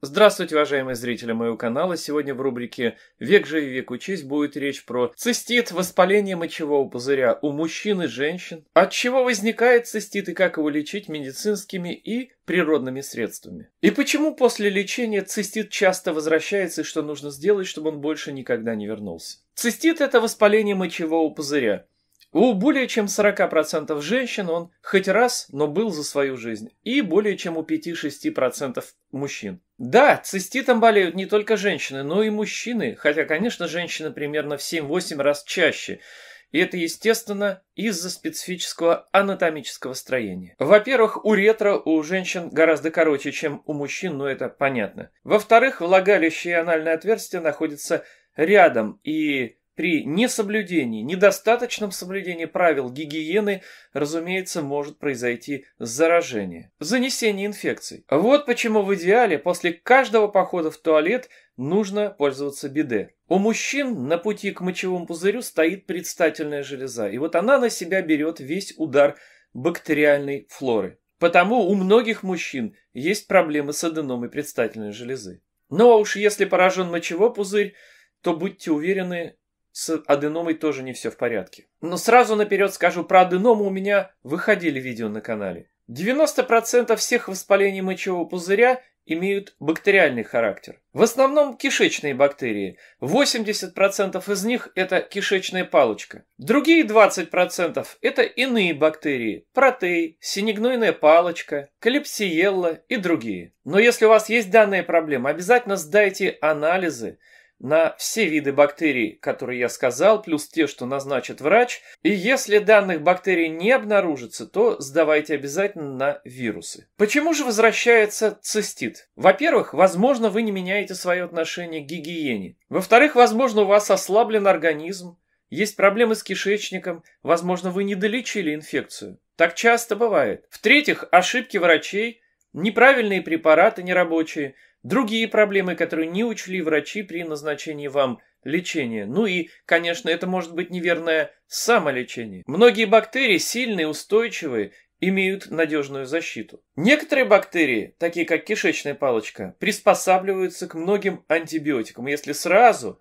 Здравствуйте, уважаемые зрители моего канала. Сегодня в рубрике «Век живи, век учись» будет речь про цистит, воспаление мочевого пузыря у мужчин и женщин, от чего возникает цистит и как его лечить медицинскими и природными средствами. И почему после лечения цистит часто возвращается и что нужно сделать, чтобы он больше никогда не вернулся. Цистит – это воспаление мочевого пузыря. У более чем 40% женщин он хоть раз, но был за свою жизнь. И более чем у 5-6% мужчин. Да, циститом болеют не только женщины, но и мужчины. Хотя, конечно, женщины примерно в 7-8 раз чаще. И это, естественно, из-за специфического анатомического строения. Во-первых, уретра у женщин гораздо короче, чем у мужчин, но это понятно. Во-вторых, влагалище и анальное отверстие находятся рядом, и при несоблюдении, недостаточном соблюдении правил гигиены, разумеется, может произойти заражение, занесение инфекций. Вот почему в идеале после каждого похода в туалет нужно пользоваться биде. У мужчин на пути к мочевому пузырю стоит предстательная железа, и вот она на себя берет весь удар бактериальной флоры. Потому у многих мужчин есть проблемы с аденомой предстательной железы. Ну а уж если поражен мочевой пузырь, то будьте уверены, с аденомой тоже не все в порядке. Но сразу наперед скажу, про аденому у меня выходили видео на канале. 90% всех воспалений мочевого пузыря имеют бактериальный характер. В основном кишечные бактерии. 80% из них это кишечная палочка. Другие 20% это иные бактерии. Протей, синегнойная палочка, калипсиелла и другие. Но если у вас есть данная проблема, обязательно сдайте анализы, на все виды бактерий, которые я сказал, плюс те, что назначит врач. И если данных бактерий не обнаружится, то сдавайте обязательно на вирусы. Почему же возвращается цистит? Во-первых, возможно, вы не меняете свое отношение к гигиене. Во-вторых, возможно, у вас ослаблен организм, есть проблемы с кишечником, возможно, вы не долечили инфекцию. Так часто бывает. В-третьих, ошибки врачей, неправильные препараты нерабочие – Другие проблемы, которые не учли врачи при назначении вам лечения. Ну и, конечно, это может быть неверное самолечение. Многие бактерии сильные, устойчивые, имеют надежную защиту. Некоторые бактерии, такие как кишечная палочка, приспосабливаются к многим антибиотикам. Если сразу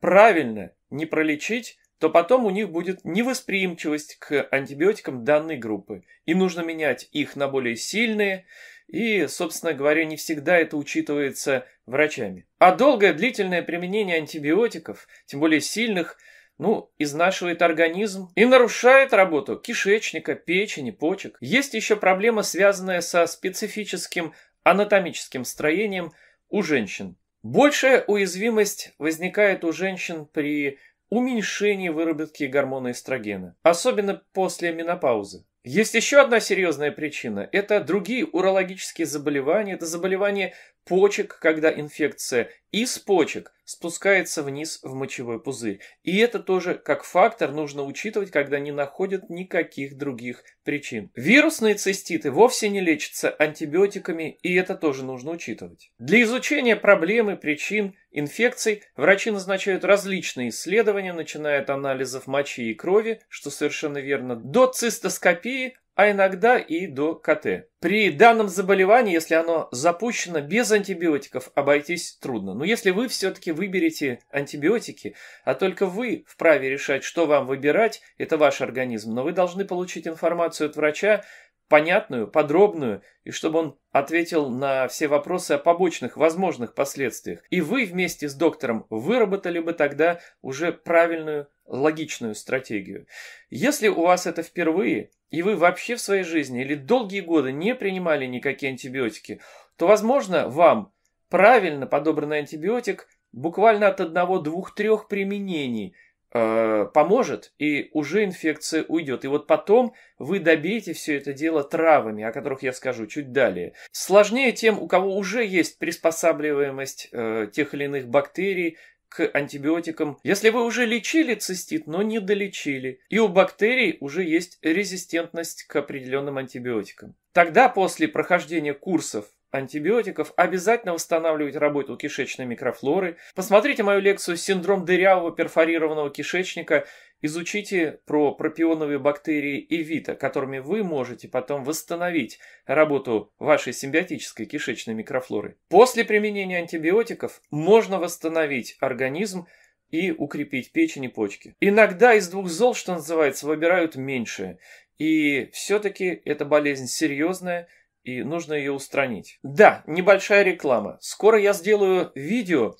правильно не пролечить, то потом у них будет невосприимчивость к антибиотикам данной группы. И нужно менять их на более сильные, и, собственно говоря, не всегда это учитывается врачами. А долгое длительное применение антибиотиков, тем более сильных, ну, изнашивает организм и нарушает работу кишечника, печени, почек. Есть еще проблема, связанная со специфическим анатомическим строением у женщин. Большая уязвимость возникает у женщин при уменьшении выработки гормона эстрогена, особенно после менопаузы. Есть еще одна серьезная причина. Это другие урологические заболевания. Это заболевания почек, когда инфекция из почек спускается вниз в мочевой пузырь. И это тоже как фактор нужно учитывать, когда не находят никаких других причин. Вирусные циститы вовсе не лечатся антибиотиками, и это тоже нужно учитывать. Для изучения проблемы, причин, инфекций врачи назначают различные исследования, начиная от анализов мочи и крови, что совершенно верно, до цистоскопии, а иногда и до КТ. При данном заболевании, если оно запущено, без антибиотиков обойтись трудно. Но если вы все-таки выберете антибиотики, а только вы вправе решать, что вам выбирать, это ваш организм, но вы должны получить информацию от врача, понятную, подробную, и чтобы он ответил на все вопросы о побочных возможных последствиях. И вы вместе с доктором выработали бы тогда уже правильную логичную стратегию. Если у вас это впервые, и вы вообще в своей жизни или долгие годы не принимали никакие антибиотики, то, возможно, вам правильно подобранный антибиотик буквально от одного, двух, трех применений э, поможет, и уже инфекция уйдет. И вот потом вы добьете все это дело травами, о которых я скажу чуть далее. Сложнее тем, у кого уже есть приспосабливаемость э, тех или иных бактерий, к антибиотикам, если вы уже лечили цистит, но не долечили, и у бактерий уже есть резистентность к определенным антибиотикам. Тогда после прохождения курсов антибиотиков, обязательно восстанавливать работу кишечной микрофлоры. Посмотрите мою лекцию «Синдром дырявого перфорированного кишечника» Изучите про пропионовые бактерии и вита, которыми вы можете потом восстановить работу вашей симбиотической кишечной микрофлоры. После применения антибиотиков можно восстановить организм и укрепить печень и почки. Иногда из двух зол, что называется, выбирают меньшее. И все-таки эта болезнь серьезная, и нужно ее устранить. Да, небольшая реклама. Скоро я сделаю видео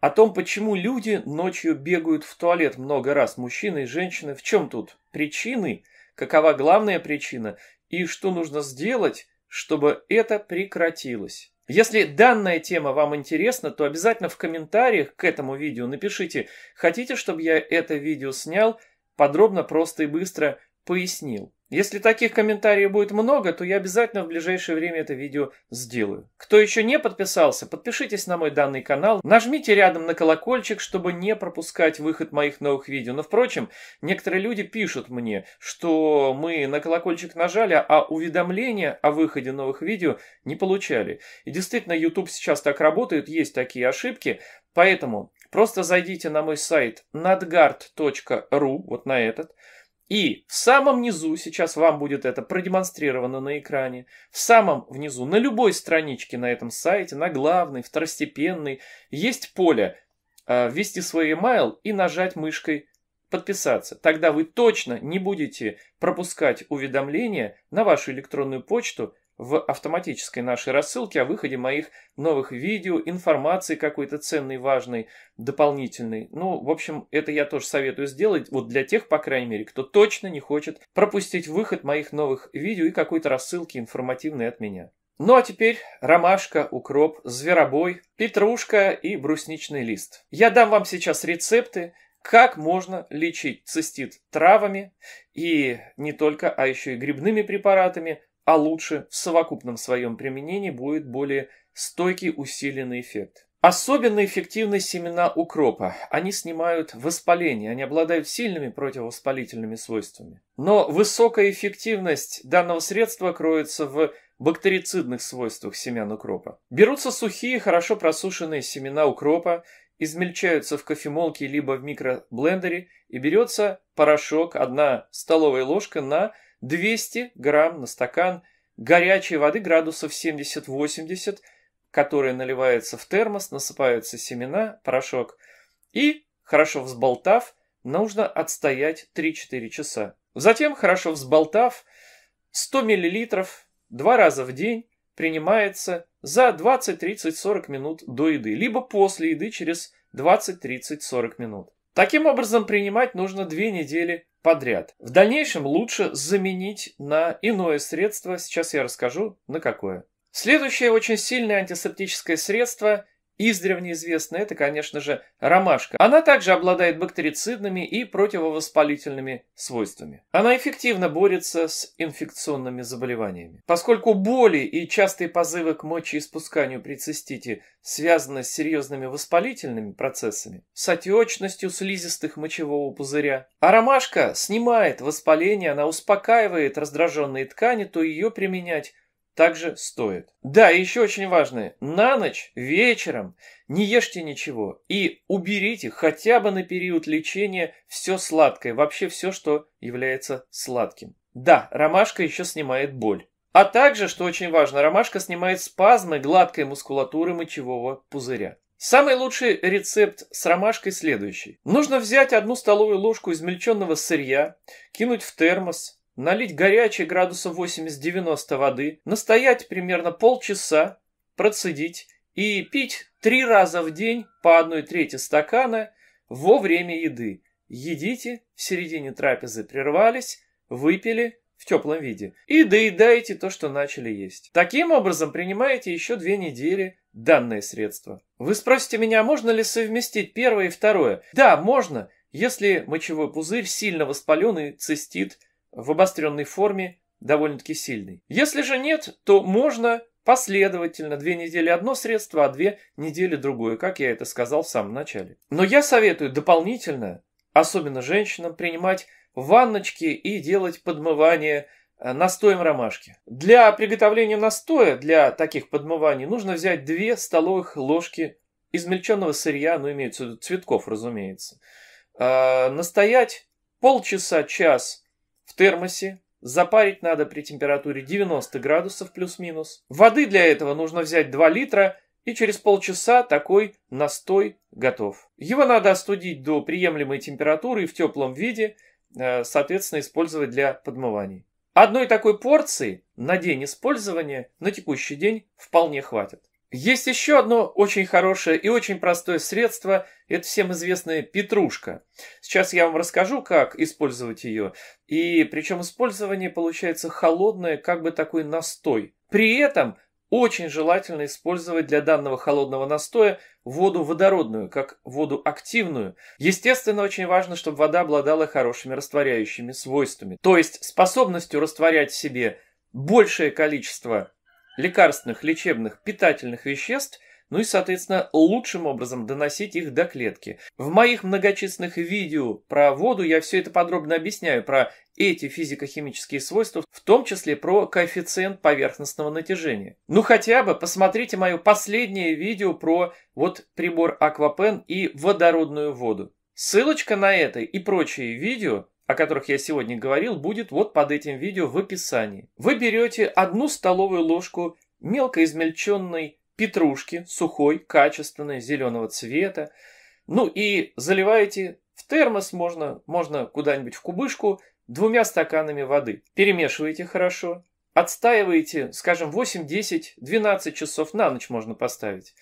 о том, почему люди ночью бегают в туалет много раз, мужчины и женщины, в чем тут причины, какова главная причина и что нужно сделать, чтобы это прекратилось. Если данная тема вам интересна, то обязательно в комментариях к этому видео напишите, хотите, чтобы я это видео снял, подробно, просто и быстро пояснил. Если таких комментариев будет много, то я обязательно в ближайшее время это видео сделаю. Кто еще не подписался, подпишитесь на мой данный канал, нажмите рядом на колокольчик, чтобы не пропускать выход моих новых видео. Но, впрочем, некоторые люди пишут мне, что мы на колокольчик нажали, а уведомления о выходе новых видео не получали. И действительно, YouTube сейчас так работает, есть такие ошибки, поэтому просто зайдите на мой сайт nadgard.ru, вот на этот, и в самом низу, сейчас вам будет это продемонстрировано на экране, в самом внизу, на любой страничке на этом сайте, на главной, второстепенной, есть поле а, «Ввести свой email» и нажать мышкой «Подписаться». Тогда вы точно не будете пропускать уведомления на вашу электронную почту в автоматической нашей рассылке о выходе моих новых видео, информации какой-то ценной, важной, дополнительной. Ну, в общем, это я тоже советую сделать, вот для тех, по крайней мере, кто точно не хочет пропустить выход моих новых видео и какой-то рассылки информативной от меня. Ну а теперь ромашка, укроп, зверобой, петрушка и брусничный лист. Я дам вам сейчас рецепты, как можно лечить цистит травами и не только, а еще и грибными препаратами, а лучше в совокупном своем применении будет более стойкий усиленный эффект. Особенно эффективны семена укропа. Они снимают воспаление, они обладают сильными противовоспалительными свойствами. Но высокая эффективность данного средства кроется в бактерицидных свойствах семян укропа. Берутся сухие, хорошо просушенные семена укропа, измельчаются в кофемолке либо в микроблендере и берется порошок, одна столовая ложка на 200 грамм на стакан горячей воды градусов 70-80, которая наливается в термос, насыпаются семена, порошок. И, хорошо взболтав, нужно отстоять 3-4 часа. Затем, хорошо взболтав, 100 мл два раза в день принимается за 20, 30, 40 минут до еды, либо после еды через 20, 30, 40 минут. Таким образом, принимать нужно две недели подряд. В дальнейшем лучше заменить на иное средство, сейчас я расскажу на какое. Следующее очень сильное антисептическое средство Издревне известна это, конечно же, ромашка. Она также обладает бактерицидными и противовоспалительными свойствами. Она эффективно борется с инфекционными заболеваниями. Поскольку боли и частые позывы к мочеиспусканию при цистите связаны с серьезными воспалительными процессами, с отечностью слизистых мочевого пузыря, а ромашка снимает воспаление, она успокаивает раздраженные ткани, то ее применять также стоит. Да, еще очень важное. На ночь, вечером не ешьте ничего и уберите хотя бы на период лечения все сладкое, вообще все, что является сладким. Да, ромашка еще снимает боль. А также, что очень важно, ромашка снимает спазмы гладкой мускулатуры мочевого пузыря. Самый лучший рецепт с ромашкой следующий. Нужно взять одну столовую ложку измельченного сырья, кинуть в термос, налить горячей градусов 80-90 воды, настоять примерно полчаса, процедить и пить три раза в день по одной трети стакана во время еды. Едите, в середине трапезы прервались, выпили в теплом виде и доедаете то, что начали есть. Таким образом принимаете еще две недели данное средство. Вы спросите меня, а можно ли совместить первое и второе? Да, можно, если мочевой пузырь сильно воспален и цистит, в обостренной форме довольно-таки сильный. Если же нет, то можно последовательно две недели одно средство, а две недели другое, как я это сказал в самом начале. Но я советую дополнительно, особенно женщинам, принимать ванночки и делать подмывание э, настоем ромашки. Для приготовления настоя, для таких подмываний, нужно взять две столовых ложки измельченного сырья, ну имеется в виду цветков, разумеется, э, настоять полчаса-час в термосе запарить надо при температуре 90 градусов плюс-минус. Воды для этого нужно взять 2 литра и через полчаса такой настой готов. Его надо остудить до приемлемой температуры и в теплом виде, э, соответственно, использовать для подмываний. Одной такой порции на день использования на текущий день вполне хватит. Есть еще одно очень хорошее и очень простое средство, это всем известная петрушка. Сейчас я вам расскажу, как использовать ее. И причем использование получается холодное, как бы такой настой. При этом очень желательно использовать для данного холодного настоя воду водородную, как воду активную. Естественно, очень важно, чтобы вода обладала хорошими растворяющими свойствами, то есть способностью растворять в себе большее количество лекарственных, лечебных, питательных веществ, ну и, соответственно, лучшим образом доносить их до клетки. В моих многочисленных видео про воду я все это подробно объясняю, про эти физико-химические свойства, в том числе про коэффициент поверхностного натяжения. Ну хотя бы посмотрите мое последнее видео про вот прибор Аквапен и водородную воду. Ссылочка на это и прочие видео о которых я сегодня говорил, будет вот под этим видео в описании. Вы берете одну столовую ложку мелко измельченной петрушки, сухой, качественной, зеленого цвета, ну и заливаете в термос, можно, можно куда-нибудь в кубышку, двумя стаканами воды. Перемешиваете хорошо, отстаиваете, скажем, 8, 10, 12 часов на ночь можно поставить.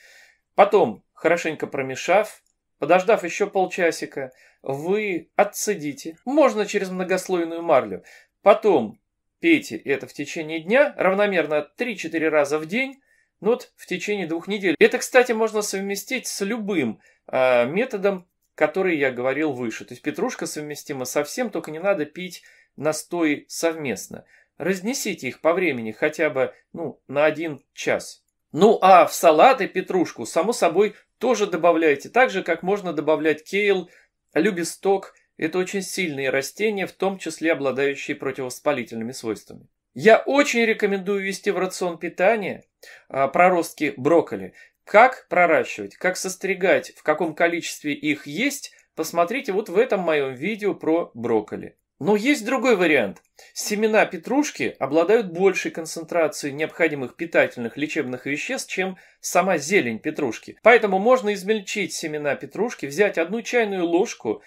Потом, хорошенько промешав, Подождав еще полчасика, вы отцедите, можно через многослойную марлю. Потом пейте это в течение дня, равномерно 3-4 раза в день, ну вот в течение двух недель. Это, кстати, можно совместить с любым э, методом, который я говорил выше. То есть петрушка совместима со всем, только не надо пить настой совместно. Разнесите их по времени хотя бы ну, на один час. Ну а в салаты петрушку, само собой, тоже добавляйте. Так же, как можно добавлять кейл, любисток. Это очень сильные растения, в том числе обладающие противовоспалительными свойствами. Я очень рекомендую ввести в рацион питания а, проростки брокколи. Как проращивать, как состригать, в каком количестве их есть, посмотрите вот в этом моем видео про брокколи. Но есть другой вариант. Семена петрушки обладают большей концентрацией необходимых питательных лечебных веществ, чем сама зелень петрушки. Поэтому можно измельчить семена петрушки, взять одну чайную ложку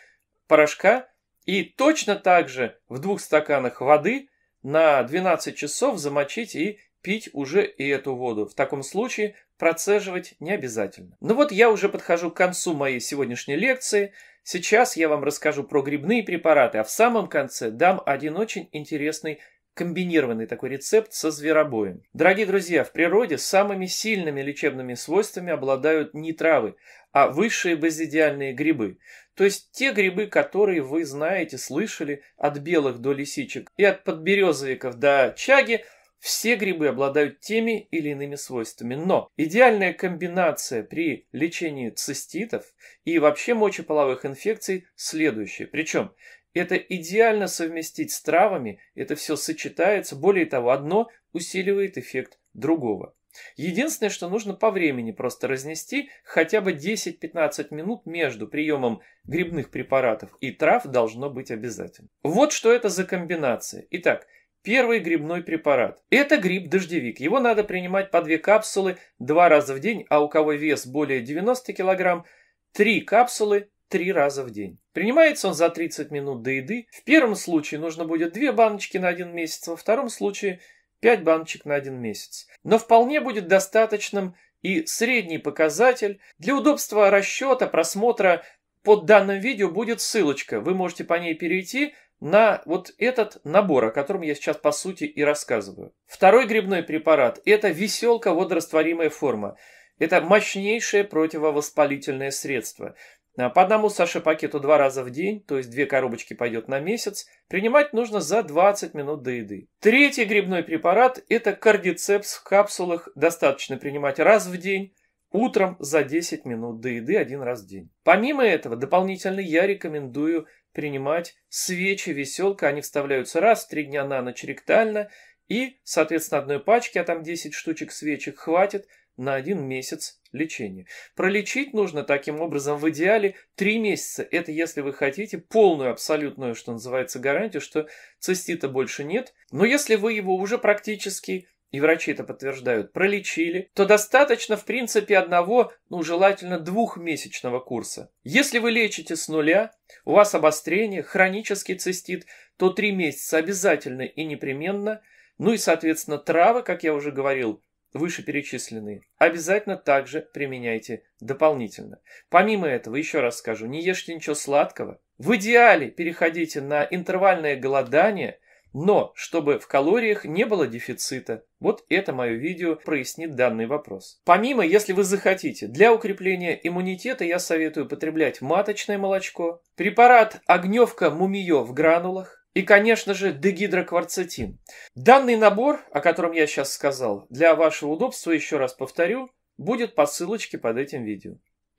порошка и точно так же в двух стаканах воды на 12 часов замочить и пить уже и эту воду. В таком случае процеживать не обязательно. Ну вот я уже подхожу к концу моей сегодняшней лекции – Сейчас я вам расскажу про грибные препараты, а в самом конце дам один очень интересный комбинированный такой рецепт со зверобоем. Дорогие друзья, в природе самыми сильными лечебными свойствами обладают не травы, а высшие базидиальные грибы. То есть те грибы, которые вы знаете, слышали, от белых до лисичек и от подберезовиков до чаги – все грибы обладают теми или иными свойствами, но идеальная комбинация при лечении циститов и вообще мочеполовых инфекций следующая. Причем это идеально совместить с травами, это все сочетается, более того, одно усиливает эффект другого. Единственное, что нужно по времени просто разнести, хотя бы 10-15 минут между приемом грибных препаратов и трав должно быть обязательно. Вот что это за комбинация. Итак, Первый грибной препарат. Это гриб-дождевик. Его надо принимать по две капсулы два раза в день, а у кого вес более 90 кг, три капсулы три раза в день. Принимается он за 30 минут до еды. В первом случае нужно будет две баночки на один месяц, во втором случае 5 баночек на один месяц. Но вполне будет достаточным и средний показатель. Для удобства расчета, просмотра под данным видео будет ссылочка. Вы можете по ней перейти, на вот этот набор, о котором я сейчас по сути и рассказываю. Второй грибной препарат – это веселка водорастворимая форма. Это мощнейшее противовоспалительное средство. А по одному Саше пакету два раза в день, то есть две коробочки пойдет на месяц, принимать нужно за 20 минут до еды. Третий грибной препарат – это кардицепс в капсулах, достаточно принимать раз в день, утром за 10 минут до еды один раз в день. Помимо этого, дополнительно я рекомендую принимать свечи, веселка. Они вставляются раз в три дня на ночь ректально. И, соответственно, одной пачки, а там 10 штучек свечек хватит на один месяц лечения. Пролечить нужно таким образом в идеале 3 месяца. Это если вы хотите полную абсолютную, что называется, гарантию, что цистита больше нет. Но если вы его уже практически и врачи это подтверждают, пролечили, то достаточно в принципе одного, ну желательно двухмесячного курса. Если вы лечите с нуля, у вас обострение, хронический цистит, то три месяца обязательно и непременно, ну и соответственно травы, как я уже говорил, вышеперечисленные, обязательно также применяйте дополнительно. Помимо этого, еще раз скажу, не ешьте ничего сладкого. В идеале переходите на интервальное голодание – но чтобы в калориях не было дефицита. Вот это мое видео прояснит данный вопрос. Помимо, если вы захотите, для укрепления иммунитета я советую потреблять маточное молочко, препарат огневка мумиё в гранулах, и, конечно же, дегидрокварцетин. Данный набор, о котором я сейчас сказал, для вашего удобства, еще раз повторю, будет по ссылочке под этим видео.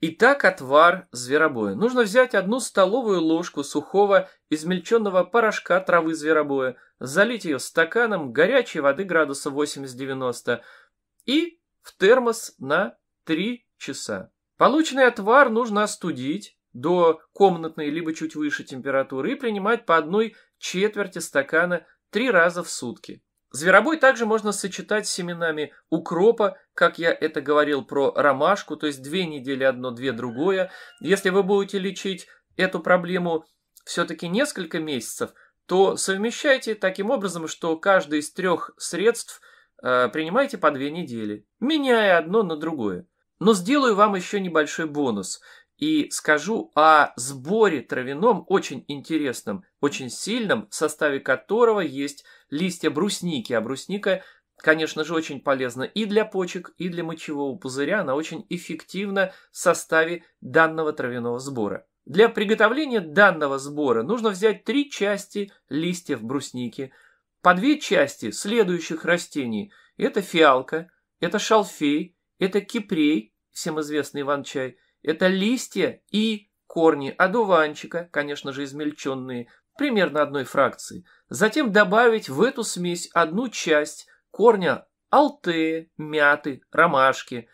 Итак, отвар зверобоя. Нужно взять одну столовую ложку сухого измельченного порошка травы зверобоя, залить ее стаканом горячей воды градуса 80-90 и в термос на 3 часа. Полученный отвар нужно остудить до комнатной либо чуть выше температуры и принимать по одной четверти стакана три раза в сутки. Зверобой также можно сочетать с семенами укропа, как я это говорил про ромашку, то есть две недели одно, две другое. Если вы будете лечить эту проблему все-таки несколько месяцев, то совмещайте таким образом, что каждый из трех средств э, принимайте по две недели, меняя одно на другое. Но сделаю вам еще небольшой бонус – и скажу о сборе травяном, очень интересном, очень сильном, в составе которого есть листья брусники. А брусника, конечно же, очень полезна и для почек, и для мочевого пузыря. Она очень эффективна в составе данного травяного сбора. Для приготовления данного сбора нужно взять три части листьев брусники, по две части следующих растений. Это фиалка, это шалфей, это кипрей, всем известный иван-чай – это листья и корни одуванчика, конечно же измельченные, примерно одной фракции. Затем добавить в эту смесь одну часть корня алтея, мяты, ромашки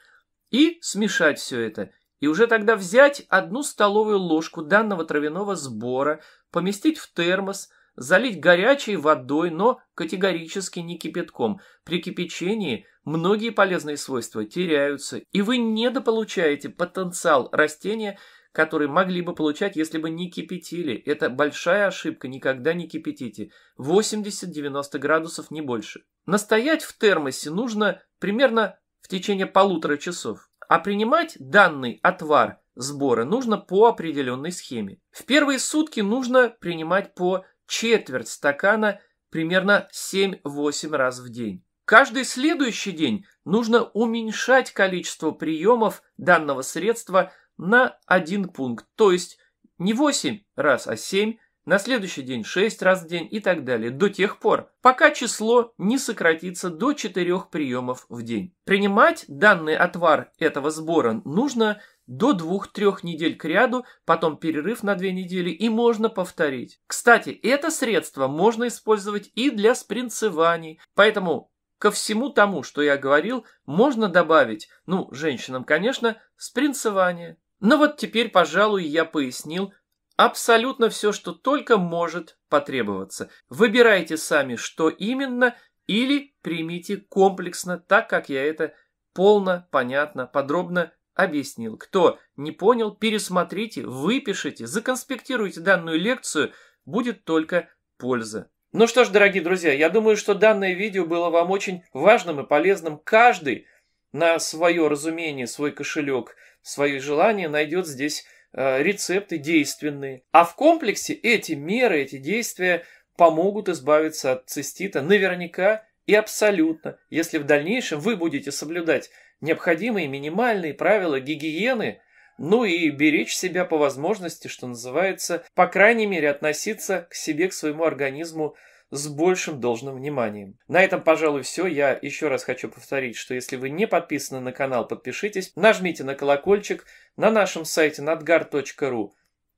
и смешать все это. И уже тогда взять одну столовую ложку данного травяного сбора, поместить в термос – залить горячей водой, но категорически не кипятком. При кипячении многие полезные свойства теряются, и вы недополучаете потенциал растения, который могли бы получать, если бы не кипятили. Это большая ошибка, никогда не кипятите. 80-90 градусов, не больше. Настоять в термосе нужно примерно в течение полутора часов. А принимать данный отвар сбора нужно по определенной схеме. В первые сутки нужно принимать по четверть стакана примерно 7-8 раз в день. Каждый следующий день нужно уменьшать количество приемов данного средства на один пункт, то есть не 8 раз, а 7, на следующий день 6 раз в день и так далее, до тех пор, пока число не сократится до 4 приемов в день. Принимать данный отвар этого сбора нужно до двух-трех недель к ряду, потом перерыв на две недели и можно повторить. Кстати, это средство можно использовать и для спринцеваний, поэтому ко всему тому, что я говорил, можно добавить, ну, женщинам, конечно, спринцевание. Но вот теперь, пожалуй, я пояснил абсолютно все, что только может потребоваться. Выбирайте сами, что именно, или примите комплексно, так как я это полно, понятно, подробно объяснил. Кто не понял, пересмотрите, выпишите, законспектируйте данную лекцию, будет только польза. Ну что ж, дорогие друзья, я думаю, что данное видео было вам очень важным и полезным. Каждый на свое разумение, свой кошелек, свои желания найдет здесь э, рецепты действенные. А в комплексе эти меры, эти действия помогут избавиться от цистита наверняка и абсолютно, если в дальнейшем вы будете соблюдать необходимые минимальные правила гигиены, ну и беречь себя по возможности, что называется, по крайней мере относиться к себе, к своему организму с большим должным вниманием. На этом, пожалуй, все. Я еще раз хочу повторить, что если вы не подписаны на канал, подпишитесь, нажмите на колокольчик на нашем сайте nadgar.ru.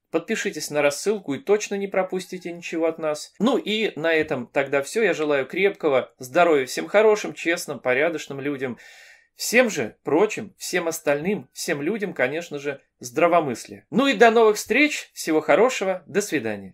Подпишитесь на рассылку и точно не пропустите ничего от нас. Ну и на этом тогда все. Я желаю крепкого здоровья всем хорошим, честным, порядочным людям. Всем же, прочим, всем остальным, всем людям, конечно же, здравомыслие. Ну и до новых встреч, всего хорошего, до свидания.